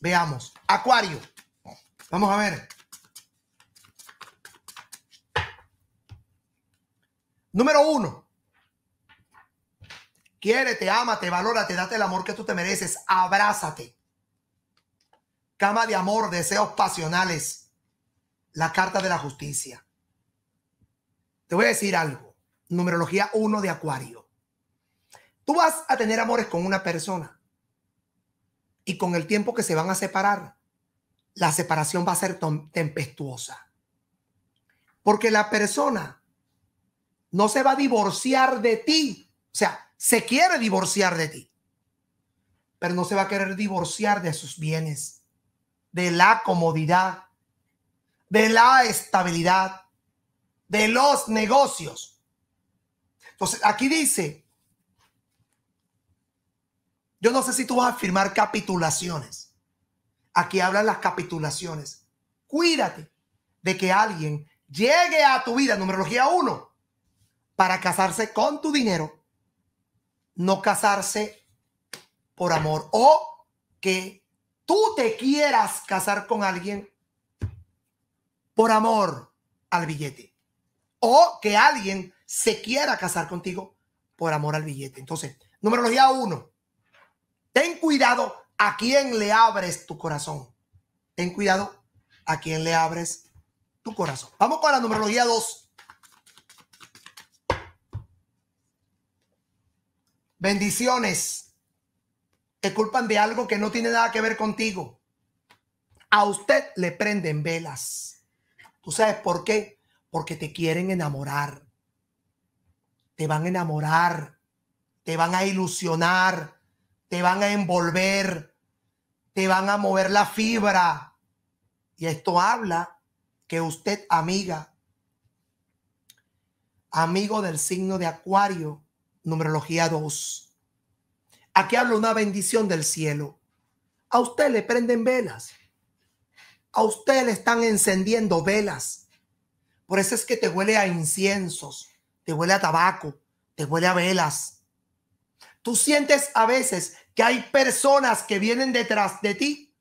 Veamos. Acuario. Vamos a ver. Número uno. te valora, te date el amor que tú te mereces. Abrázate. Cama de amor, deseos pasionales. La carta de la justicia. Te voy a decir algo. Numerología uno de Acuario. Tú vas a tener amores con una persona y con el tiempo que se van a separar, la separación va a ser tempestuosa. Porque la persona no se va a divorciar de ti, o sea, se quiere divorciar de ti, pero no se va a querer divorciar de sus bienes, de la comodidad, de la estabilidad, de los negocios. Entonces, aquí dice, yo no sé si tú vas a firmar capitulaciones. Aquí hablan las capitulaciones. Cuídate de que alguien llegue a tu vida, numerología 1, para casarse con tu dinero, no casarse por amor o que tú te quieras casar con alguien por amor al billete o que alguien se quiera casar contigo por amor al billete. Entonces, numerología 1, Ten cuidado a quién le abres tu corazón. Ten cuidado a quién le abres tu corazón. Vamos con la numerología 2. Bendiciones. Te culpan de algo que no tiene nada que ver contigo. A usted le prenden velas. ¿Tú sabes por qué? Porque te quieren enamorar. Te van a enamorar. Te van a ilusionar te van a envolver, te van a mover la fibra. Y esto habla que usted, amiga, amigo del signo de Acuario, numerología 2, aquí habla una bendición del cielo. A usted le prenden velas. A usted le están encendiendo velas. Por eso es que te huele a inciensos, te huele a tabaco, te huele a velas Tú sientes a veces que hay personas que vienen detrás de ti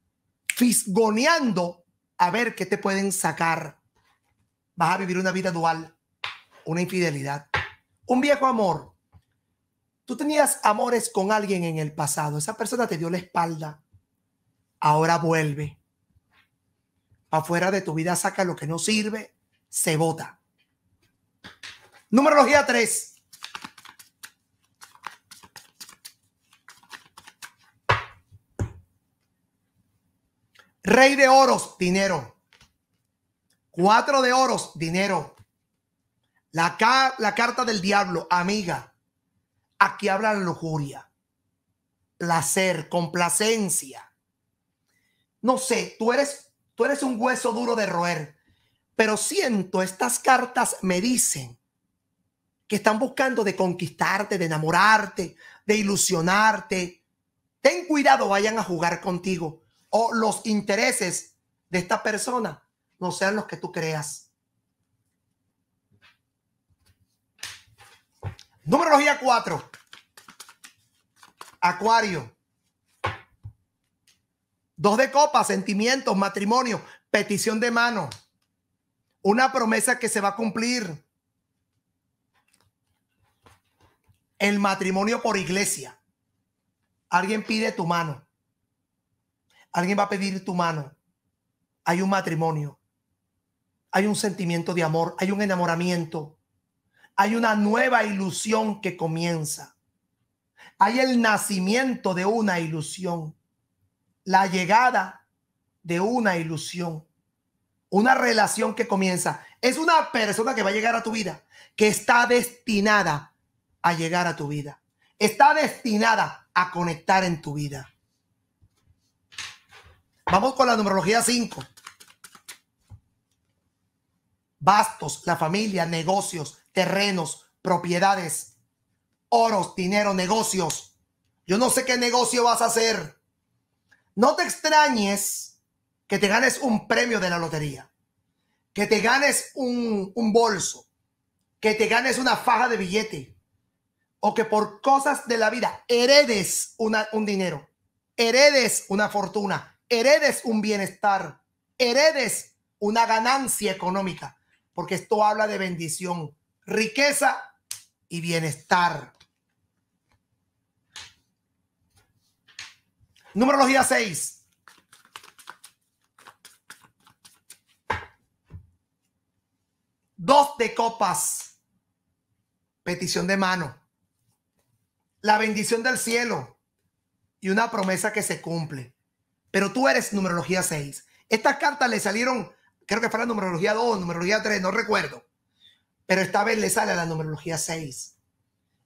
fisgoneando a ver qué te pueden sacar. Vas a vivir una vida dual, una infidelidad, un viejo amor. Tú tenías amores con alguien en el pasado, esa persona te dio la espalda, ahora vuelve. Afuera de tu vida saca lo que no sirve, se vota. Numerología 3. Rey de oros, dinero. Cuatro de oros, dinero. La, carta del diablo, amiga. Aquí habla la lujuria, placer, complacencia. No sé, tú eres, tú eres un hueso duro de roer, pero siento, estas cartas me dicen que están buscando de conquistarte, de enamorarte, de ilusionarte. Ten cuidado, vayan a jugar contigo o los intereses de esta persona no sean los que tú creas. Numerología 4. Acuario. Dos de copas, sentimientos, matrimonio, petición de mano. Una promesa que se va a cumplir. El matrimonio por iglesia. Alguien pide tu mano. Alguien va a pedir tu mano. Hay un matrimonio. Hay un sentimiento de amor. Hay un enamoramiento. Hay una nueva ilusión que comienza. Hay el nacimiento de una ilusión. La llegada de una ilusión. Una relación que comienza. Es una persona que va a llegar a tu vida, que está destinada a llegar a tu vida. Está destinada a conectar en tu vida. Vamos con la numerología 5. Bastos, la familia, negocios, terrenos, propiedades, oros, dinero, negocios. Yo no sé qué negocio vas a hacer. No te extrañes que te ganes un premio de la lotería, que te ganes un, bolso, que te ganes una faja de billete o que por cosas de la vida heredes un dinero, heredes una fortuna, heredes un bienestar, heredes una ganancia económica, porque esto habla de bendición, riqueza y bienestar. días 6. Dos de copas. Petición de mano. La bendición del cielo y una promesa que se cumple pero tú eres numerología 6. Estas cartas le salieron, creo que fue la numerología 2, numerología 3, no recuerdo, pero esta vez le sale a la numerología 6.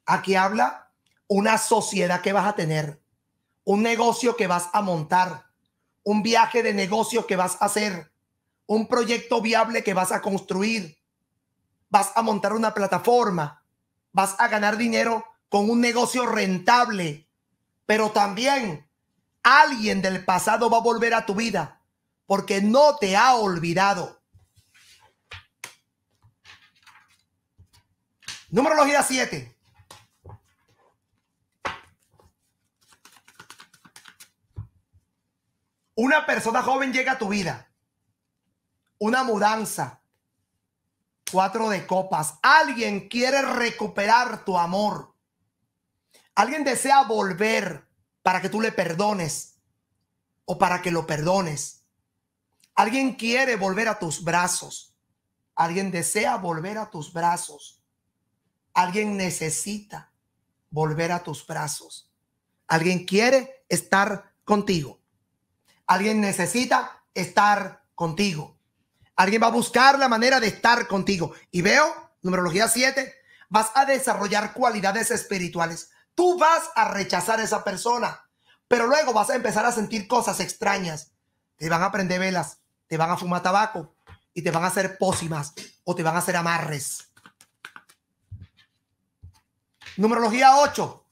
Aquí habla una sociedad que vas a tener, un negocio que vas a montar, un viaje de negocio que vas a hacer, un proyecto viable que vas a construir, vas a montar una plataforma, vas a ganar dinero con un negocio rentable, pero también Alguien del pasado va a volver a tu vida porque no te ha olvidado. Numerología 7. Una persona joven llega a tu vida. Una mudanza. Cuatro de copas. Alguien quiere recuperar tu amor. Alguien desea volver para que tú le perdones o para que lo perdones. Alguien quiere volver a tus brazos. Alguien desea volver a tus brazos. Alguien necesita volver a tus brazos. Alguien quiere estar contigo. Alguien necesita estar contigo. Alguien va a buscar la manera de estar contigo. Y veo, numerología 7, vas a desarrollar cualidades espirituales. Tú vas a rechazar a esa persona, pero luego vas a empezar a sentir cosas extrañas. Te van a prender velas, te van a fumar tabaco y te van a hacer pócimas o te van a hacer amarres. Numerología 8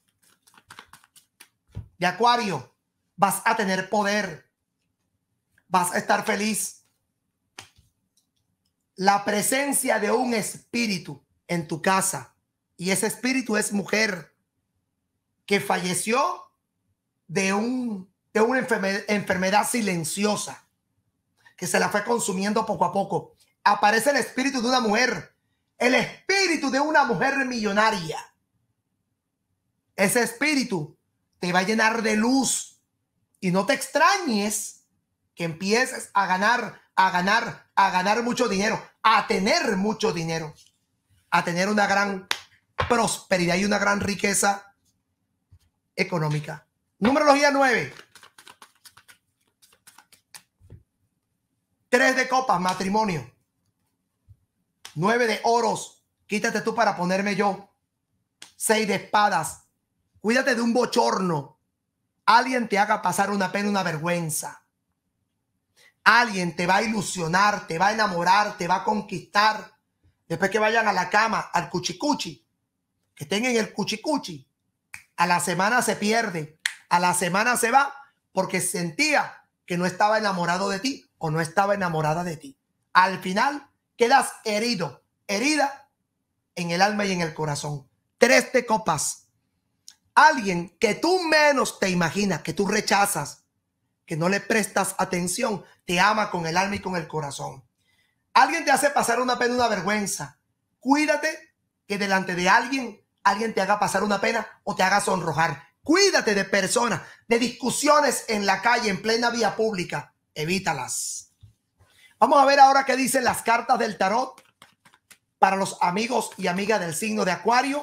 de Acuario. Vas a tener poder. Vas a estar feliz. La presencia de un espíritu en tu casa. Y ese espíritu es mujer que falleció de, un, una enfermedad silenciosa que se la fue consumiendo poco a poco. Aparece el espíritu de una mujer, el espíritu de una mujer millonaria. Ese espíritu te va a llenar de luz y no te extrañes que empieces a ganar, a ganar, a ganar mucho dinero, a tener mucho dinero, a tener una gran prosperidad y una gran riqueza económica. Numerología 9. Tres de copas, matrimonio. Nueve de oros, quítate tú para ponerme yo. Seis de espadas, cuídate de un bochorno. Alguien te haga pasar una pena, una vergüenza. Alguien te va a ilusionar, te va a enamorar, te va a conquistar. Después que vayan a la cama, al cuchicuchi, que estén en el cuchicuchi, a la semana se pierde, a la semana se va porque sentía que no estaba enamorado de ti o no estaba enamorada de ti. Al final quedas herido, herida en el alma y en el corazón. Tres de copas. Alguien que tú menos te imaginas, que tú rechazas, que no le prestas atención, te ama con el alma y con el corazón. Alguien te hace pasar una pena, una vergüenza. Cuídate que delante de alguien alguien te haga pasar una pena o te haga sonrojar. Cuídate de personas, de discusiones en la calle, en plena vía pública. Evítalas. Vamos a ver ahora qué dicen las cartas del tarot para los amigos y amigas del signo de Acuario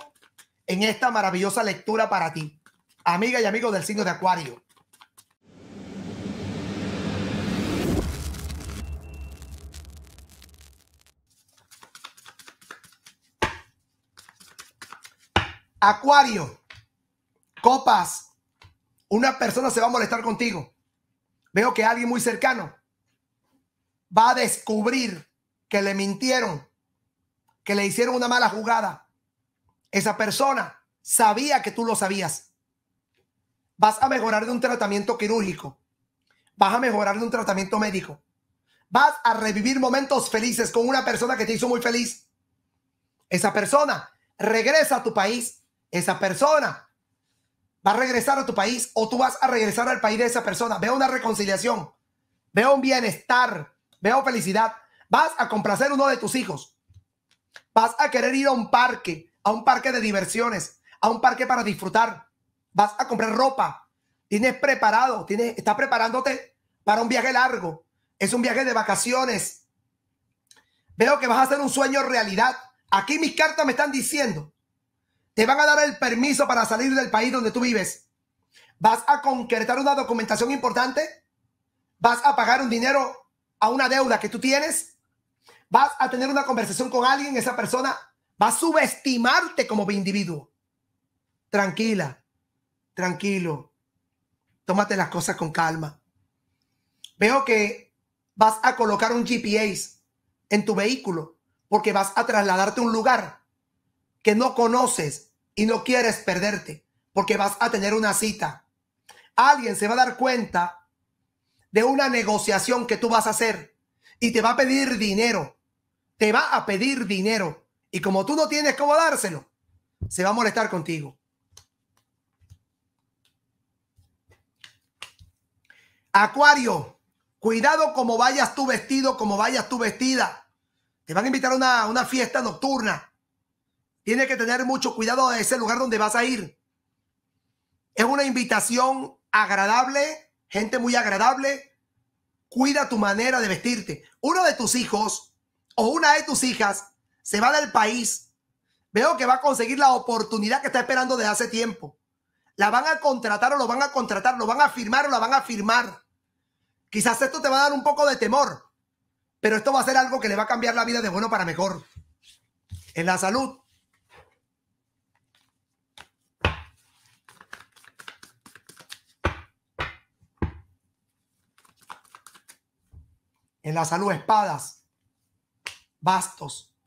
en esta maravillosa lectura para ti. Amiga y amigos del signo de Acuario. Acuario, copas, una persona se va a molestar contigo. Veo que alguien muy cercano va a descubrir que le mintieron, que le hicieron una mala jugada. Esa persona sabía que tú lo sabías. Vas a mejorar de un tratamiento quirúrgico. Vas a mejorar de un tratamiento médico. Vas a revivir momentos felices con una persona que te hizo muy feliz. Esa persona regresa a tu país esa persona va a regresar a tu país o tú vas a regresar al país de esa persona. Veo una reconciliación, veo un bienestar, veo felicidad. Vas a complacer uno de tus hijos. Vas a querer ir a un parque, a un parque de diversiones, a un parque para disfrutar. Vas a comprar ropa. Tienes preparado, tienes, estás preparándote para un viaje largo. Es un viaje de vacaciones. Veo que vas a hacer un sueño realidad. Aquí mis cartas me están diciendo te van a dar el permiso para salir del país donde tú vives. Vas a concretar una documentación importante. Vas a pagar un dinero a una deuda que tú tienes. Vas a tener una conversación con alguien. Esa persona va a subestimarte como individuo. Tranquila, tranquilo. Tómate las cosas con calma. Veo que vas a colocar un GPS en tu vehículo porque vas a trasladarte a un lugar que no conoces y no quieres perderte, porque vas a tener una cita. Alguien se va a dar cuenta de una negociación que tú vas a hacer y te va a pedir dinero. Te va a pedir dinero. Y como tú no tienes cómo dárselo, se va a molestar contigo. Acuario, cuidado como vayas tu vestido, como vayas tu vestida. Te van a invitar a una, una fiesta nocturna Tienes que tener mucho cuidado de ese lugar donde vas a ir. Es una invitación agradable, gente muy agradable. Cuida tu manera de vestirte. Uno de tus hijos o una de tus hijas se va del país. Veo que va a conseguir la oportunidad que está esperando desde hace tiempo. La van a contratar o lo van a contratar, lo van a firmar o la van a firmar. Quizás esto te va a dar un poco de temor, pero esto va a ser algo que le va a cambiar la vida de bueno para mejor. En la salud, En la salud, espadas, bastos,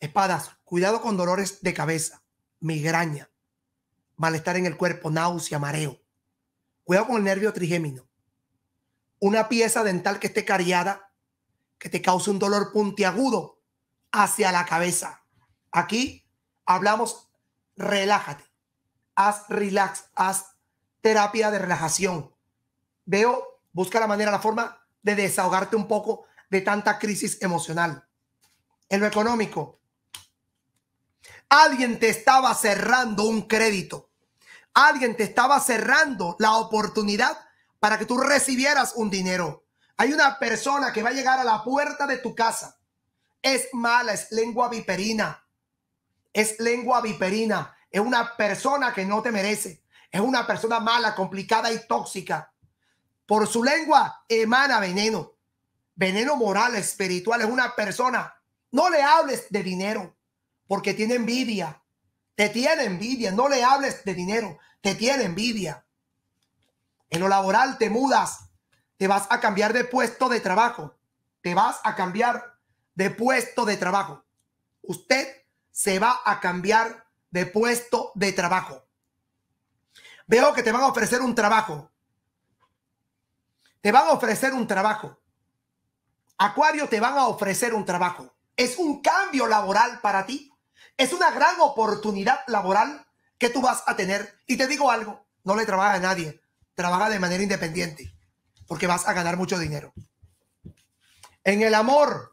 espadas, cuidado con dolores de cabeza, migraña, malestar en el cuerpo, náusea, mareo. Cuidado con el nervio trigémino. Una pieza dental que esté cariada, que te cause un dolor puntiagudo hacia la cabeza. Aquí hablamos, relájate, haz relax, haz terapia de relajación. Veo, busca la manera, la forma de desahogarte un poco de tanta crisis emocional. En lo económico, alguien te estaba cerrando un crédito. Alguien te estaba cerrando la oportunidad para que tú recibieras un dinero. Hay una persona que va a llegar a la puerta de tu casa. Es mala, es lengua viperina. Es lengua viperina. Es una persona que no te merece. Es una persona mala, complicada y tóxica. Por su lengua emana veneno, veneno moral, espiritual. Es una persona. No le hables de dinero porque tiene envidia. Te tiene envidia. No le hables de dinero. Te tiene envidia. En lo laboral te mudas. Te vas a cambiar de puesto de trabajo. Te vas a cambiar de puesto de trabajo. Usted se va a cambiar de puesto de trabajo. Veo que te van a ofrecer un trabajo te van a ofrecer un trabajo. Acuario, te van a ofrecer un trabajo. Es un cambio laboral para ti. Es una gran oportunidad laboral que tú vas a tener. Y te digo algo, no le trabaja a nadie. Trabaja de manera independiente porque vas a ganar mucho dinero. En el amor,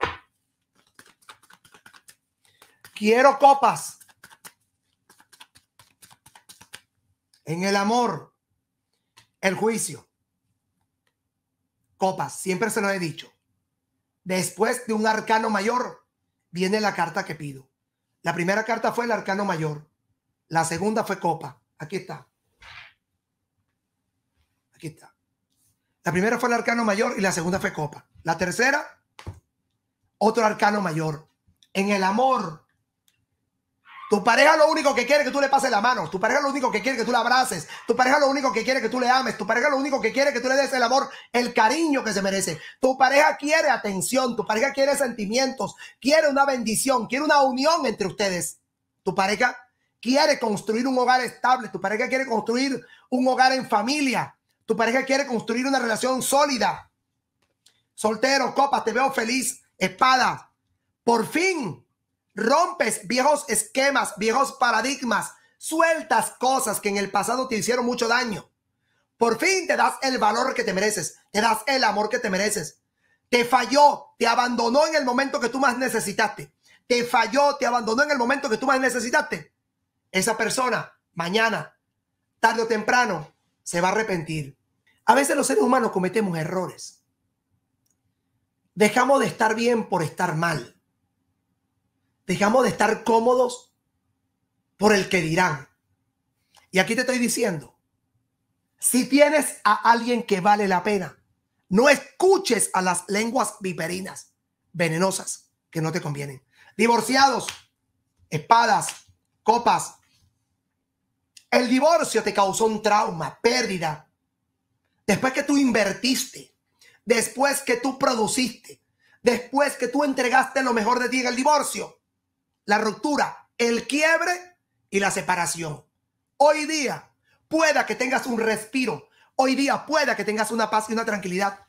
quiero copas. En el amor, el juicio copas, siempre se lo he dicho. Después de un arcano mayor viene la carta que pido. La primera carta fue el arcano mayor, la segunda fue copa. Aquí está. Aquí está. La primera fue el arcano mayor y la segunda fue copa. La tercera, otro arcano mayor. En el amor tu pareja lo único que quiere que tú le pases la mano. Tu pareja lo único que quiere que tú la abraces. Tu pareja lo único que quiere que tú le ames. Tu pareja lo único que quiere que tú le des el amor, el cariño que se merece. Tu pareja quiere atención. Tu pareja quiere sentimientos. Quiere una bendición. Quiere una unión entre ustedes. Tu pareja quiere construir un hogar estable. Tu pareja quiere construir un hogar en familia. Tu pareja quiere construir una relación sólida. Soltero, copa, te veo feliz. Espada. Por fin rompes viejos esquemas, viejos paradigmas, sueltas cosas que en el pasado te hicieron mucho daño. Por fin te das el valor que te mereces, te das el amor que te mereces. Te falló, te abandonó en el momento que tú más necesitaste. Te falló, te abandonó en el momento que tú más necesitaste. Esa persona mañana, tarde o temprano, se va a arrepentir. A veces los seres humanos cometemos errores. Dejamos de estar bien por estar mal dejamos de estar cómodos por el que dirán. Y aquí te estoy diciendo, si tienes a alguien que vale la pena, no escuches a las lenguas viperinas, venenosas, que no te convienen. Divorciados, espadas, copas. El divorcio te causó un trauma, pérdida. Después que tú invertiste, después que tú produciste, después que tú entregaste lo mejor de ti en el divorcio, la ruptura, el quiebre y la separación. Hoy día pueda que tengas un respiro, hoy día pueda que tengas una paz y una tranquilidad,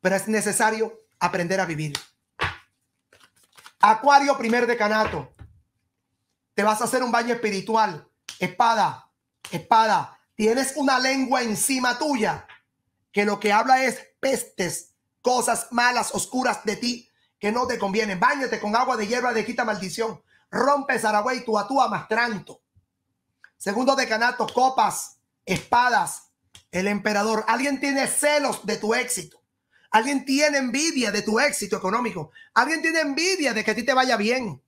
pero es necesario aprender a vivir. Acuario primer decanato. Te vas a hacer un baño espiritual. Espada, espada. Tienes una lengua encima tuya que lo que habla es pestes, cosas malas, oscuras de ti que no te conviene Báñate con agua de hierba de quita maldición. Rompe Saragüey, tu atua más Segundo decanato, copas, espadas, el emperador. Alguien tiene celos de tu éxito. Alguien tiene envidia de tu éxito económico. Alguien tiene envidia de que a ti te vaya bien.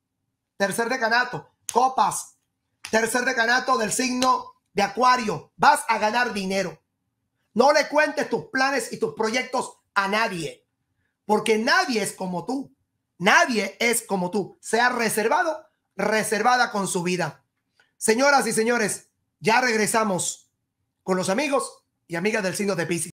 Tercer decanato, copas. Tercer decanato del signo de Acuario. Vas a ganar dinero. No le cuentes tus planes y tus proyectos a nadie porque nadie es como tú. Nadie es como tú. Se ha reservado, reservada con su vida. Señoras y señores, ya regresamos con los amigos y amigas del signo de Pisces.